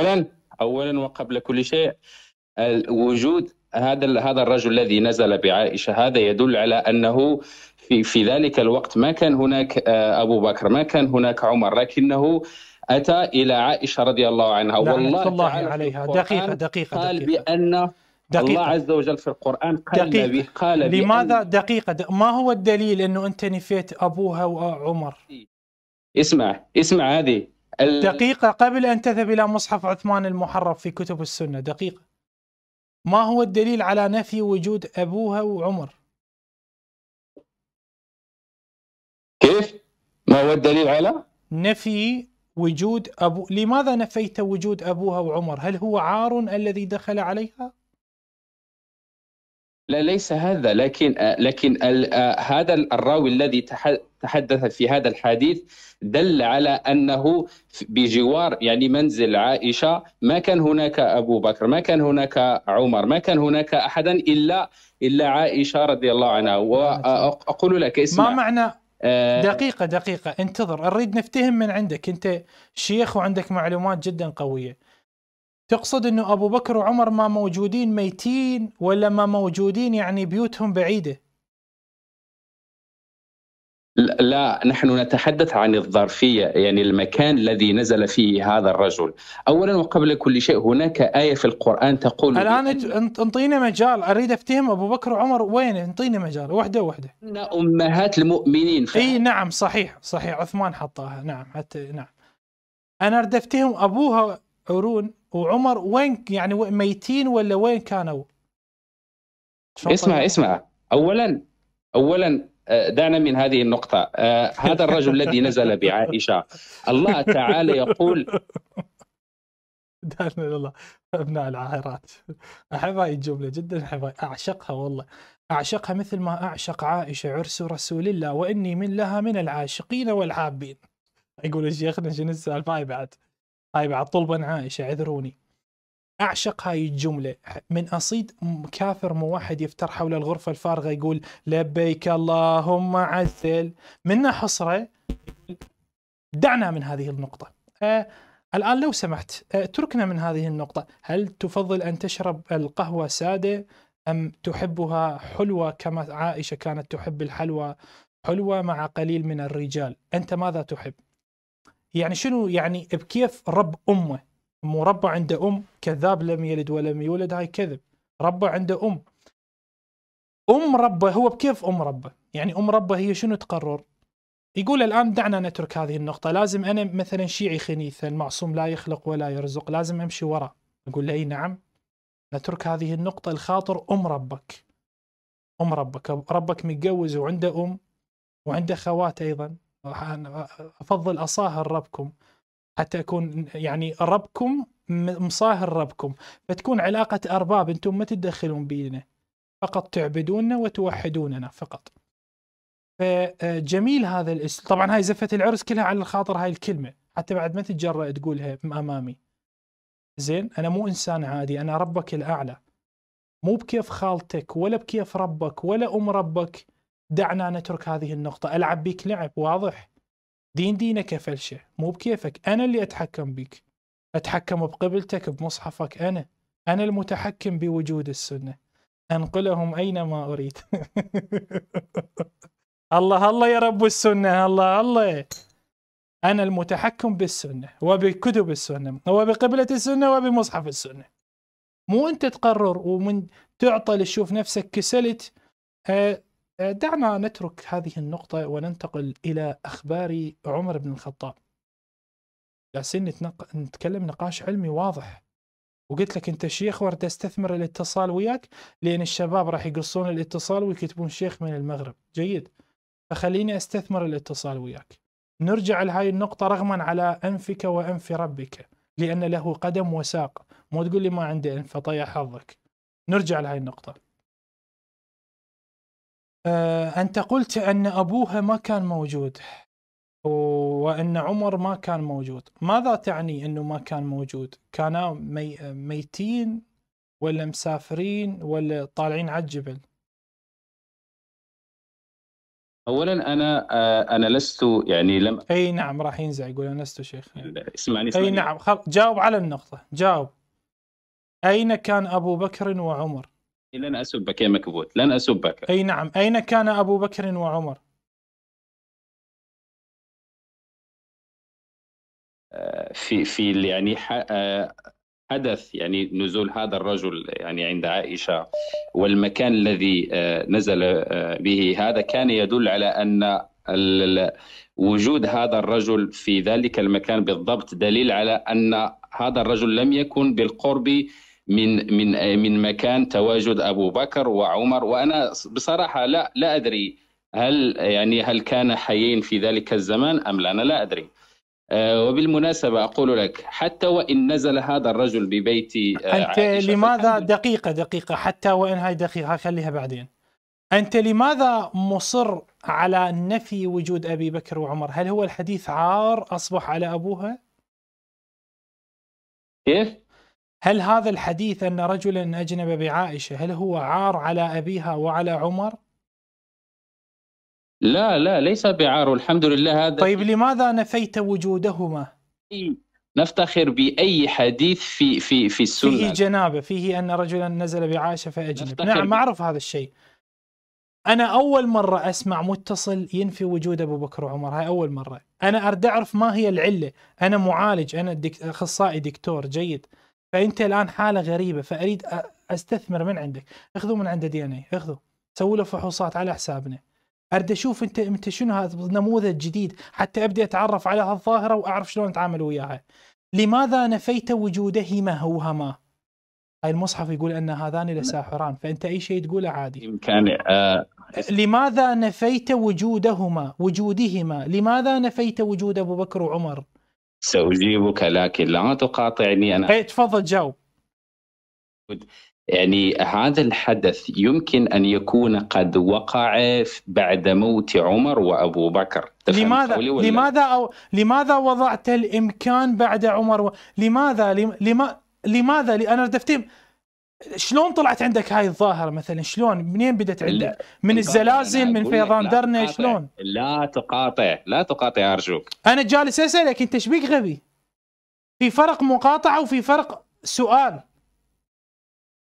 اولا اولا وقبل كل شيء وجود هذا هذا الرجل الذي نزل بعائشه هذا يدل على انه في في ذلك الوقت ما كان هناك آه، ابو بكر ما كان هناك عمر لكنه اتى الى عائشه رضي الله عنها نعم، والله الله عليها دقيقه دقيقه قال دقيقة. بان دقيقة. الله عز وجل في القرآن قال دقيقة. به قال بأن لماذا دقيقة د... ما هو الدليل أنه أنت نفيت أبوها وعمر إيه. اسمع اسمع هذه ال... دقيقة قبل أن تذهب إلى مصحف عثمان المحرف في كتب السنة دقيقة ما هو الدليل على نفي وجود أبوها وعمر كيف ما هو الدليل على نفي وجود أبو لماذا نفيت وجود أبوها وعمر هل هو عار الذي دخل عليها لا ليس هذا لكن آه، لكن آه، هذا الراوي الذي تحدث في هذا الحديث دل على انه بجوار يعني منزل عائشه ما كان هناك ابو بكر ما كان هناك عمر ما كان هناك احدا الا الا عائشه رضي الله عنها واقول آه، لك اسمع ما معنى دقيقه دقيقه انتظر اريد نفتهم من عندك انت شيخ وعندك معلومات جدا قويه تقصد انه ابو بكر وعمر ما موجودين ميتين ولا ما موجودين يعني بيوتهم بعيده؟ لا نحن نتحدث عن الظرفية يعني المكان الذي نزل فيه هذا الرجل أولا وقبل كل شيء هناك آية في القرآن تقول الآن انطينا مجال أريد أفتهم أبو بكر وعمر وين انطينا مجال واحدة واحدة أمهات المؤمنين ف... أي نعم صحيح صحيح عثمان حطاها نعم حتى نعم أنا أريد أفتهم أبوها حورون وعمر وين يعني ميتين ولا وين كانوا؟ اسمع اسمع اولا اولا آه، دعنا من هذه النقطة آه، هذا الرجل الذي نزل بعائشة الله تعالى يقول دعنا الله ابناء العاهرات احب هاي الجمله جدا احب اعشقها والله اعشقها مثل ما اعشق عائشه عرس رسول الله واني من لها من العاشقين والعابين يقول شيخنا شنو السالفه بعد هاي بعد طلبا عائشة اعذروني أعشق هاي الجملة من أصيد كافر موحد يفتر حول الغرفة الفارغة يقول لبيك اللهم عثل منا حصرة دعنا من هذه النقطة آه الآن لو سمحت آه تركنا من هذه النقطة هل تفضل أن تشرب القهوة سادة أم تحبها حلوة كما عائشة كانت تحب الحلوى حلوة مع قليل من الرجال أنت ماذا تحب؟ يعني شنو يعني بكيف رب امه مو ربه عنده ام كذاب لم يلد ولم يولد هاي كذب ربه عنده ام ام ربه هو بكيف ام ربه يعني ام ربه هي شنو تقرر يقول الان دعنا نترك هذه النقطه لازم انا مثلا شيعي خنيث المعصوم لا يخلق ولا يرزق لازم امشي وراء اقول له اي نعم نترك هذه النقطه الخاطر ام ربك ام ربك ربك متجوز وعنده ام وعنده خوات ايضا افضل اصاهر ربكم حتى اكون يعني ربكم مصاهر ربكم فتكون علاقه ارباب انتم ما تتدخلون بينا فقط تعبدوننا وتوحدوننا فقط فجميل هذا الاسم طبعا هاي زفه العرس كلها على الخاطر هاي الكلمه حتى بعد ما تتجرأ تقولها امامي زين انا مو انسان عادي انا ربك الاعلى مو بكيف خالتك ولا بكيف ربك ولا ام ربك دعنا نترك هذه النقطة ألعب بك لعب واضح دين دينك فلشة مو بكيفك أنا اللي أتحكم بك أتحكم بقبلتك بمصحفك أنا أنا المتحكم بوجود السنة أنقلهم أينما أريد الله الله يا رب السنة الله الله أنا المتحكم بالسنة وبكتب السنة وبقبلة السنة وبمصحف السنة مو أنت تقرر ومن تعطل تشوف نفسك كسلت آه، آه، دعنا نترك هذه النقطة وننتقل إلى أخبار عمر بن الخطاب جالسين نتنق... نتكلم نقاش علمي واضح وقلت لك أنت شيخ ورد أستثمر الاتصال وياك لأن الشباب راح يقصون الاتصال ويكتبون شيخ من المغرب جيد فخليني أستثمر الاتصال وياك نرجع لهاي النقطة رغما على أنفك وأنف ربك لأن له قدم وساق مو تقول لي ما عندي أنف فطيع حظك نرجع لهاي النقطة آه، أنت قلت أن أبوها ما كان موجود وأن عمر ما كان موجود ماذا تعني أنه ما كان موجود كانا مي... ميتين ولا مسافرين ولا طالعين على الجبل اولا انا آه، انا لست يعني لم اي نعم راح ينزع يقول انا لست شيخ اسمعني اسمعني اي نعم خل... جاوب على النقطه جاوب اين كان ابو بكر وعمر لن أسبك يا مكبوت لن أسبك أي نعم أين كان أبو بكر وعمر آه، في في يعني آه، حدث يعني نزول هذا الرجل يعني عند عائشة والمكان الذي آه، نزل به هذا كان يدل على أن وجود هذا الرجل في ذلك المكان بالضبط دليل على أن هذا الرجل لم يكن بالقرب من من آه، من مكان تواجد ابو بكر وعمر وانا بصراحه لا لا ادري هل يعني هل كان حيين في ذلك الزمان ام لا انا لا ادري آه، وبالمناسبة أقول لك حتى وإن نزل هذا الرجل ببيتي آه، أنت لماذا دقيقة دقيقة حتى وإن هاي دقيقة خليها بعدين أنت لماذا مصر على نفي وجود أبي بكر وعمر هل هو الحديث عار أصبح على أبوها؟ كيف؟ هل هذا الحديث ان رجلا اجنب بعائشه هل هو عار على ابيها وعلى عمر؟ لا لا ليس بعار والحمد لله هذا طيب لماذا نفيت وجودهما؟ إيه، نفتخر باي حديث في في في السنه فيه جنابه فيه ان رجلا نزل بعائشه فاجنب نعم اعرف هذا الشيء انا اول مره اسمع متصل ينفي وجود ابو بكر وعمر هاي اول مره انا اريد اعرف ما هي العله انا معالج انا اخصائي دكتور جيد فانت الان حاله غريبه فاريد استثمر من عندك اخذوا من عنده دي ان اي اخذوا سووا له فحوصات على حسابنا ارد اشوف انت انت شنو هذا نموذج جديد حتى ابدا اتعرف على هالظاهره واعرف شلون اتعامل وياها لماذا نفيت وجودهما هما هاي المصحف يقول ان هذان لساحران فانت اي شيء تقوله عادي يمكن آه، لماذا نفيت وجودهما وجودهما لماذا نفيت وجود ابو بكر وعمر سأجيبك لكن لا تقاطعني أنا إيه تفضل جاوب يعني هذا الحدث يمكن أن يكون قد وقع بعد موت عمر وأبو بكر لماذا لماذا أو لماذا وضعت الإمكان بعد عمر و... لماذا لم... لم... لماذا أنا دفتيم شلون طلعت عندك هاي الظاهره مثلا شلون منين بدت عندك من الزلازل من فيضان درنا شلون لا تقاطع لا تقاطع ارجوك انا جالس اسالك انت ايش بيك غبي في فرق مقاطعه وفي فرق سؤال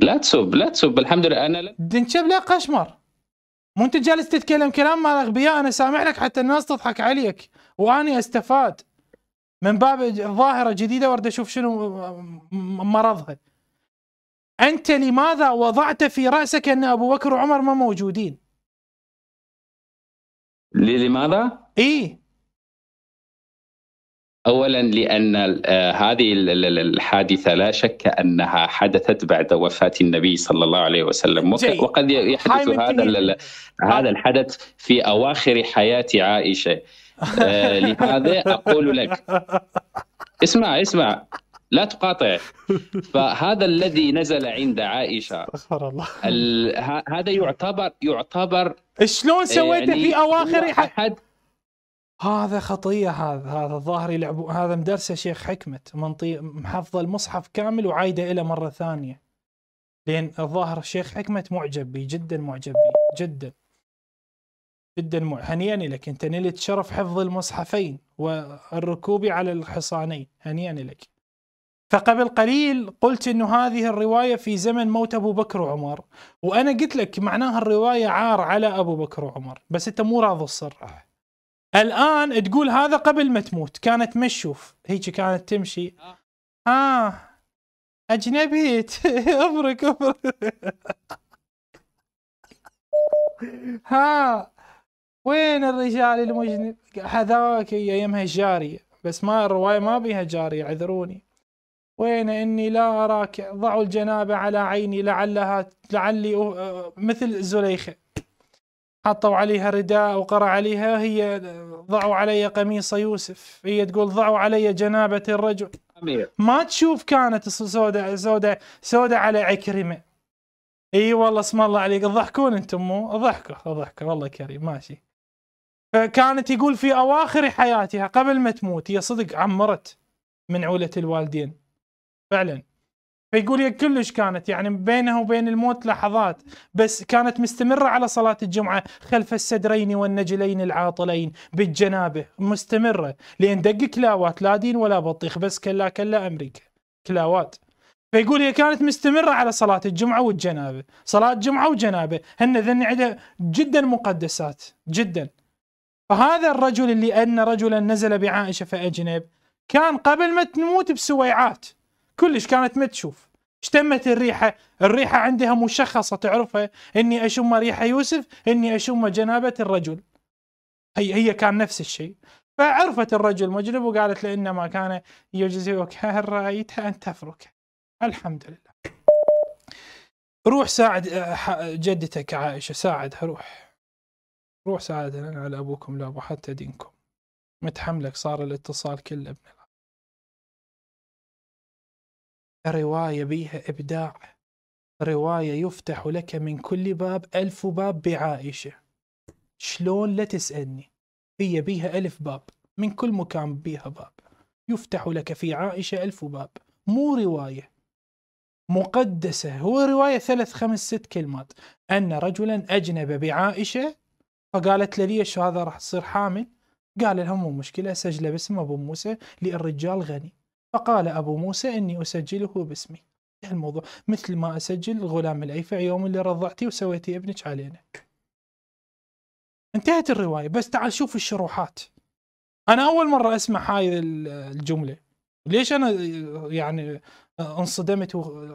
لا تسب لا تسب الحمد لله انا لا دنشب لا قشمر مو انت جالس تتكلم كلام مال اغبياء انا سامع لك حتى الناس تضحك عليك واني استفاد من باب ظاهره جديده وارد اشوف شنو مرضها أنت لماذا وضعت في رأسك أن أبو بكر وعمر ما موجودين لماذا؟ إيه اولا لان آه، هذه الحادثه لا شك انها حدثت بعد وفاه النبي صلى الله عليه وسلم وقد يحدث هذا هذا الحدث في اواخر حياه عائشه آه، لهذا اقول لك اسمع اسمع لا تقاطع فهذا الذي نزل عند عائشه استغفر الله هذا يعتبر يعتبر شلون يعني سويته يعني في اواخر احد هذا خطيه هذا هذا الظاهر يلعب هذا مدرسه شيخ حكمه منطي محفظه المصحف كامل وعايده الى مره ثانيه لان الظاهر شيخ حكمه معجب بي جدا معجب بي جدا جدا هنيئا لك انت نلت شرف حفظ المصحفين والركوب على الحصانين هنيئا لك فقبل قليل قلت انه هذه الروايه في زمن موت ابو بكر وعمر وانا قلت لك معناها الروايه عار على ابو بكر وعمر بس انت مو راضي تصر آه. الان تقول هذا قبل ما تموت كانت مشوف هيك كانت تمشي اه, آه. اجنبيت ابرك ابرك ها وين الرجال المجنب هذاك يمها الجاريه بس ما الروايه ما بيها جاريه عذروني وين إني لا أراك ضعوا الجنابة على عيني لعلها لعلي أه، مثل زليخة حطوا عليها رداء وقرأ عليها هي ضعوا علي قميص يوسف هي تقول ضعوا علي جنابة الرجل ما تشوف كانت سودة سودة سودة على عكرمة اي والله اسم الله عليك تضحكون انتم مو ضحكوا ضحكوا والله كريم ماشي فكانت يقول في اواخر حياتها قبل ما تموت هي صدق عمرت من عولة الوالدين فعلا فيقول هي كلش كانت يعني بينها وبين الموت لحظات بس كانت مستمرة على صلاة الجمعة خلف السدرين والنجلين العاطلين بالجنابة مستمرة لأن دق كلاوات لا دين ولا بطيخ بس كلا كلا أمريكا كلاوات فيقول هي كانت مستمرة على صلاة الجمعة والجنابة صلاة جمعة وجنابة هن ذن عندها جدا مقدسات جدا فهذا الرجل اللي أن رجلا نزل بعائشة فأجنب كان قبل ما تموت بسويعات كلش كانت ما تشوف اشتمت الريحة الريحة عندها مشخصة تعرفها اني اشم ريحة يوسف اني اشم جنابة الرجل هي هي كان نفس الشيء فعرفت الرجل مجرم وقالت له انما كان يجزئك هل رايتها ان تفرك الحمد لله روح ساعد جدتك عائشه ساعدها روح روح ساعدها على ابوكم لا ابو حتى دينكم متحملك صار الاتصال كله ابن رواية بيها إبداع رواية يفتح لك من كل باب ألف باب بعائشة شلون لا تسألني هي بيها ألف باب من كل مكان بيها باب يفتح لك في عائشة ألف باب مو رواية مقدسة هو رواية ثلاث خمس ست كلمات أن رجلا أجنب بعائشة فقالت له ليش هذا راح تصير حامل قال لهم مو مشكلة سجله باسم أبو موسى لأن الرجال غني فقال أبو موسى إني أسجله باسمي الموضوع مثل ما أسجل الغلام الأيفع يوم اللي رضعتي وسويتي ابنك علينا انتهت الرواية بس تعال شوف الشروحات أنا أول مرة أسمع هاي الجملة ليش أنا يعني انصدمت و...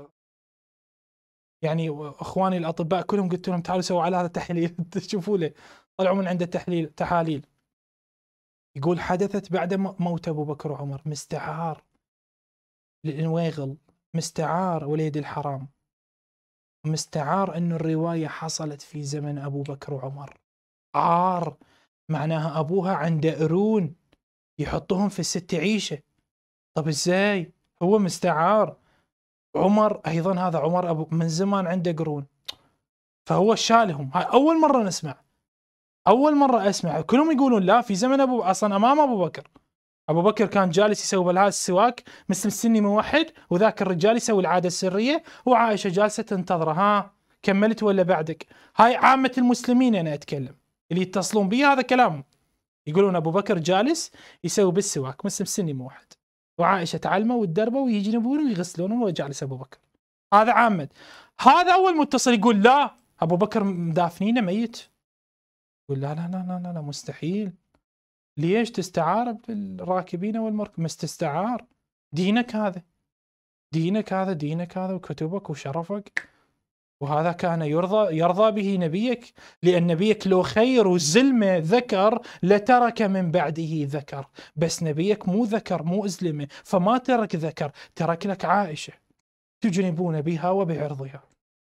يعني اخواني الاطباء كلهم قلت لهم تعالوا سووا على هذا تحليل شوفوا له طلعوا من عنده تحليل تحاليل يقول حدثت بعد موت ابو بكر وعمر مستعار للانويغل مستعار وليد الحرام مستعار أن الرواية حصلت في زمن أبو بكر وعمر عار معناها أبوها عند قرون يحطهم في الست عيشة طب إزاي هو مستعار عمر أيضا هذا عمر أبو من زمان عنده قرون فهو شالهم هاي أول مرة نسمع أول مرة أسمع كلهم يقولون لا في زمن أبو أصلا أمام أبو بكر ابو بكر كان جالس يسوي بلها السواك مثل سني موحد وذاك الرجال يسوي العاده السريه وعائشه جالسه تنتظره ها كملت ولا بعدك هاي عامه المسلمين انا اتكلم اللي يتصلون بي هذا كلامهم يقولون ابو بكر جالس يسوي بالسواك مثل سني موحد وعائشه تعلمه وتدربه ويغسلون ويغسلونه جالس ابو بكر هذا عامه هذا اول متصل يقول لا ابو بكر مدافنينه ميت يقول لا لا لا لا لا مستحيل ليش تستعار بالراكبين والمركب تستعار دينك هذا دينك هذا دينك هذا وكتبك وشرفك وهذا كان يرضى يرضى به نبيك لأن نبيك لو خير وزلمه ذكر لترك من بعده ذكر بس نبيك مو ذكر مو ازلمه فما ترك ذكر ترك لك عائشة تجنبون بها وبعرضها